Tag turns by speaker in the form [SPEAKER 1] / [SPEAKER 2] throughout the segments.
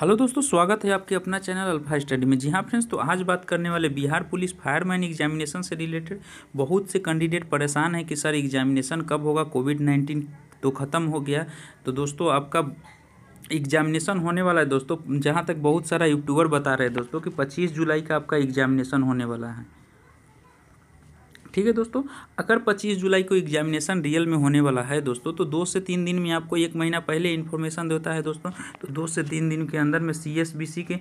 [SPEAKER 1] hello दोस्तों स्वागत है आपके अपना चैनल अल्फा स्टडी में जी हाँ फ्रेंड्स तो आज बात करने वाले बिहार पुलिस फायरमैन एग्जामिनेशन से रिलेटेड बहुत से कैंडिडेट परेशान हैं कि सर एग्जामिनेशन कब होगा कोविड नाइन्टीन तो ख़त्म हो गया तो दोस्तों आपका एग्जामिनेशन होने वाला है दोस्तों जहाँ तक बहुत सारा यूट्यूबर बता रहे हैं दोस्तों कि पच्चीस जुलाई का आपका एग्जामिनेशन होने वाला है ठीक है दोस्तों अगर 25 जुलाई को एग्जामिनेशन रियल में होने वाला है दोस्तों तो दो से तीन दिन में आपको एक महीना पहले इन्फॉर्मेशन देता है दोस्तों तो दो से तीन दिन के अंदर में सी के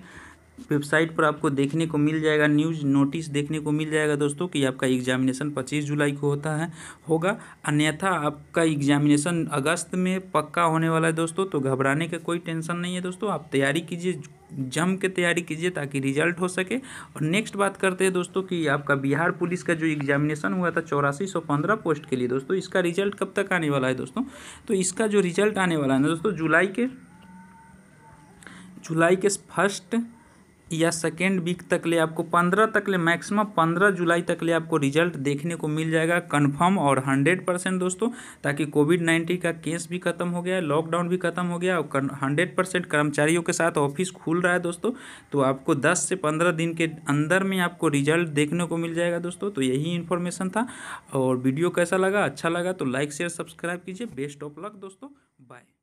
[SPEAKER 1] वेबसाइट पर आपको देखने को मिल जाएगा न्यूज नोटिस देखने को मिल जाएगा दोस्तों कि आपका एग्जामिनेशन 25 जुलाई को होता है होगा अन्यथा आपका एग्जामिनेशन अगस्त में पक्का होने वाला है दोस्तों तो घबराने का कोई टेंशन नहीं है दोस्तों आप तैयारी कीजिए जम के तैयारी कीजिए ताकि रिजल्ट हो सके और नेक्स्ट बात करते हैं दोस्तों कि आपका बिहार पुलिस का जो एग्जामिनेशन हुआ था चौरासी सौ पंद्रह पोस्ट के लिए दोस्तों इसका रिजल्ट कब तक आने वाला है दोस्तों तो इसका जो रिजल्ट आने वाला है ना दोस्तों जुलाई के जुलाई के फर्स्ट या सेकेंड वीक तक ले आपको पंद्रह तक ले मैक्सिमम पंद्रह जुलाई तक ले आपको रिजल्ट देखने को मिल जाएगा कंफर्म और हंड्रेड परसेंट दोस्तों ताकि कोविड नाइन्टीन का केस भी खत्म हो गया लॉकडाउन भी खत्म हो गया और हंड्रेड परसेंट कर्मचारियों के साथ ऑफिस खुल रहा है दोस्तों तो आपको दस से पंद्रह दिन के अंदर में आपको रिजल्ट देखने को मिल जाएगा दोस्तों तो यही इन्फॉर्मेशन था और वीडियो कैसा लगा अच्छा लगा तो लाइक शेयर सब्सक्राइब कीजिए बेस्ट ऑफ लक दोस्तों बाय